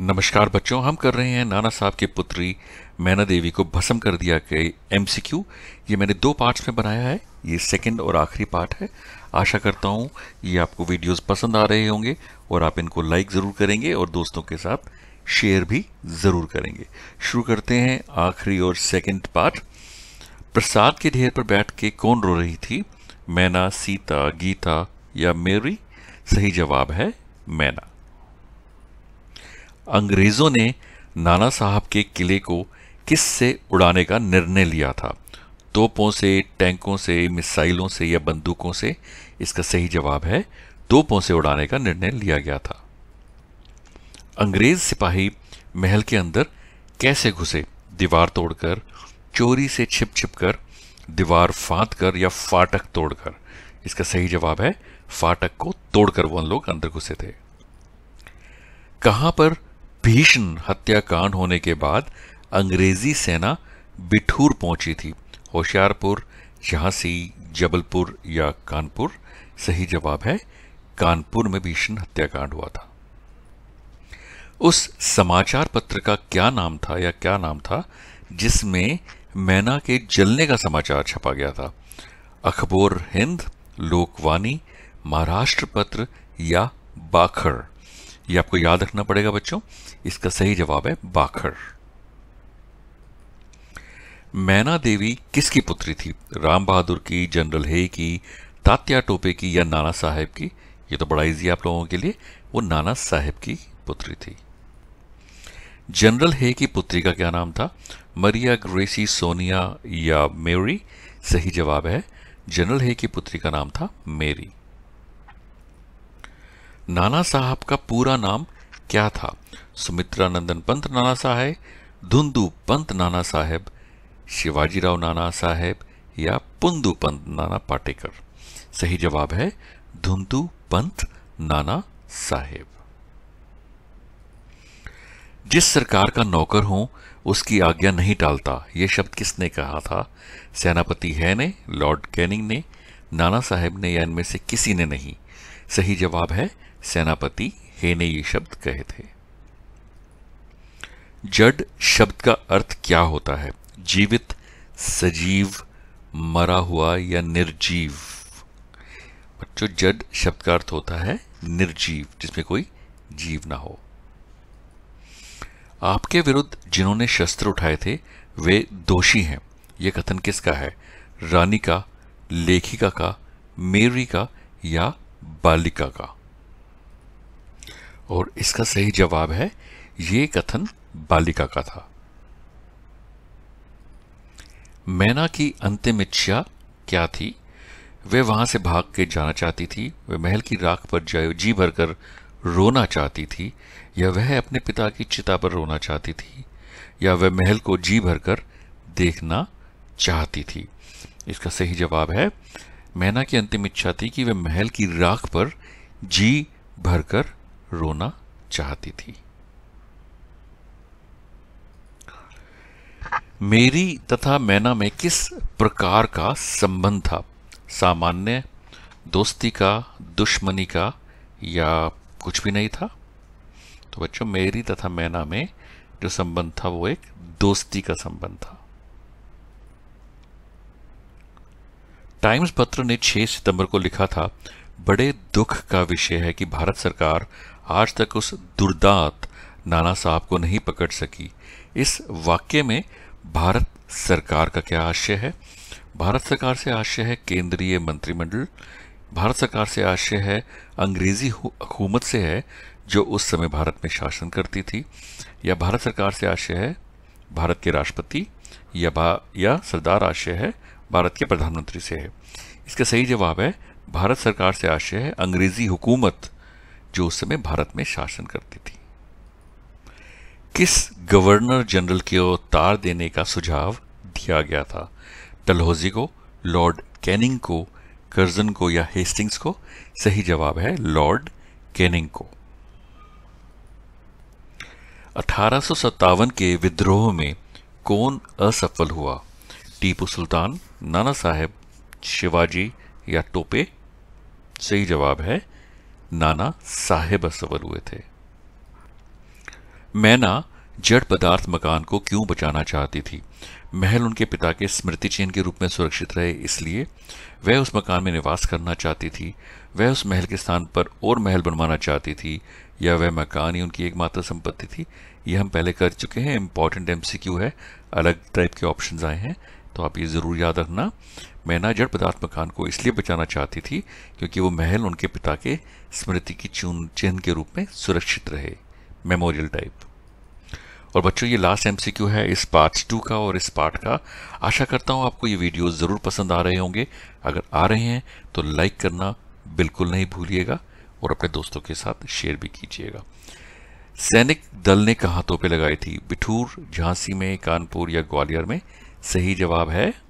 नमस्कार बच्चों हम कर रहे हैं नाना साहब की पुत्री मैना देवी को भस्म कर दिया गए एमसीक्यू ये मैंने दो पार्ट्स में बनाया है ये सेकंड और आखिरी पार्ट है आशा करता हूँ ये आपको वीडियोस पसंद आ रहे होंगे और आप इनको लाइक ज़रूर करेंगे और दोस्तों के साथ शेयर भी ज़रूर करेंगे शुरू करते हैं आखिरी और सेकेंड पार्ट प्रसाद के ढेर पर बैठ के कौन रो रही थी मैना सीता गीता या मेरी सही जवाब है मैना अंग्रेज़ों ने नाना साहब के किले को किस से उड़ाने का निर्णय लिया था तोपों से टैंकों से मिसाइलों से या बंदूकों से इसका सही जवाब है तोपों से उड़ाने का निर्णय लिया गया था अंग्रेज सिपाही महल के अंदर कैसे घुसे दीवार तोड़कर चोरी से छिप छिप कर दीवार फाँत कर या फाटक तोड़कर इसका सही जवाब है फाटक को तोड़कर वो लोग अंदर घुसे थे कहाँ पर भीषण हत्याकांड होने के बाद अंग्रेजी सेना बिठूर पहुंची थी होशियारपुर झांसी जबलपुर या कानपुर सही जवाब है कानपुर में भीषण हत्याकांड हुआ था उस समाचार पत्र का क्या नाम था या क्या नाम था जिसमें मैना के जलने का समाचार छपा गया था अखबोर हिंद लोकवाणी महाराष्ट्र पत्र या बाखड़ ये आपको याद रखना पड़ेगा बच्चों इसका सही जवाब है बाखर मैना देवी किसकी पुत्री थी राम बहादुर की जनरल हे की तात्या टोपे की या नाना साहेब की ये तो बड़ा इजी आप लोगों के लिए वो नाना साहेब की पुत्री थी जनरल हे की पुत्री का क्या नाम था मरिया ग्रेसी सोनिया या मेरी सही जवाब है जनरल हे की पुत्री का नाम था मेरी नाना साहब का पूरा नाम क्या था सुमित्रानंदन पंत नाना साहेब धुंदु पंत नाना साहेब राव नाना साहेब या पुंदू पंत नाना पाटेकर सही जवाब है धुंधू पंत नाना साहेब जिस सरकार का नौकर हूं उसकी आज्ञा नहीं टालता यह शब्द किसने कहा था सेनापति है ने लॉर्ड कैनिंग ने नाना साहेब ने या इनमें से किसी ने नहीं सही जवाब है सेनापति हे ने ये शब्द कहे थे जड शब्द का अर्थ क्या होता है जीवित सजीव मरा हुआ या निर्जीव बच्चों जड शब्द का अर्थ होता है निर्जीव जिसमें कोई जीव ना हो आपके विरुद्ध जिन्होंने शस्त्र उठाए थे वे दोषी हैं यह कथन किसका है रानी का लेखिका का मेरी का या बालिका का और इसका सही जवाब है ये कथन बालिका का था मैना की अंतिम इच्छा क्या थी वे वहां से भाग के जाना चाहती थी वह महल की राख पर जाए जी भरकर रोना चाहती थी या वह अपने पिता की चिता पर रोना चाहती थी या वह महल को जी भरकर देखना चाहती थी इसका सही जवाब है मैना की अंतिम इच्छा थी कि वह महल की राख पर जी भरकर रोना चाहती थी मेरी तथा मैना में किस प्रकार का संबंध था सामान्य दोस्ती का दुश्मनी का या कुछ भी नहीं था तो बच्चों मेरी तथा मैना में जो संबंध था वो एक दोस्ती का संबंध था टाइम्स पत्र ने 6 सितंबर को लिखा था बड़े दुख का विषय है कि भारत सरकार आज तक उस दुर्दात नाना साहब को नहीं पकड़ सकी इस वाक्य में भारत सरकार का क्या आशय है भारत सरकार से आशय है केंद्रीय मंत्रिमंडल भारत सरकार से आशय है अंग्रेजी हुकूमत से है जो उस समय भारत में शासन करती थी या भारत सरकार से आशय है भारत के राष्ट्रपति या भा या सरदार आशय है भारत के प्रधानमंत्री से है इसका सही जवाब है भारत सरकार से आशय है अंग्रेजी हुकूमत जो उस समय भारत में शासन करती थी किस गवर्नर जनरल की ओर तार देने का सुझाव दिया गया था डलहौजी को लॉर्ड कैनिंग को कर्जन को या हेस्टिंग्स को सही जवाब है लॉर्ड कैनिंग को अठारह के विद्रोह में कौन असफल हुआ टीपू सुल्तान नाना साहेब शिवाजी या टोपे सही जवाब है नाना साहेब असवर हुए थे मैना जड़ पदार्थ मकान को क्यों बचाना चाहती थी महल उनके पिता के स्मृति चिन्ह के रूप में सुरक्षित रहे इसलिए वह उस मकान में निवास करना चाहती थी वह उस महल के स्थान पर और महल बनवाना चाहती थी या वह मकान ही उनकी एकमात्र संपत्ति थी ये हम पहले कर चुके हैं इम्पॉर्टेंट एम है अलग टाइप के ऑप्शन आए हैं तो आप ये ज़रूर याद रखना मैना पदार्थ मकान को इसलिए बचाना चाहती थी क्योंकि वो महल उनके पिता के स्मृति की चून चिन्ह के रूप में सुरक्षित रहे मेमोरियल टाइप और बच्चों ये लास्ट एमसीक्यू है इस पार्ट टू का और इस पार्ट का आशा करता हूँ आपको ये वीडियो ज़रूर पसंद आ रहे होंगे अगर आ रहे हैं तो लाइक करना बिल्कुल नहीं भूलिएगा और अपने दोस्तों के साथ शेयर भी कीजिएगा सैनिक दल ने कहा तोपे लगाई थी बिठूर झांसी में कानपुर या ग्वालियर में सही जवाब है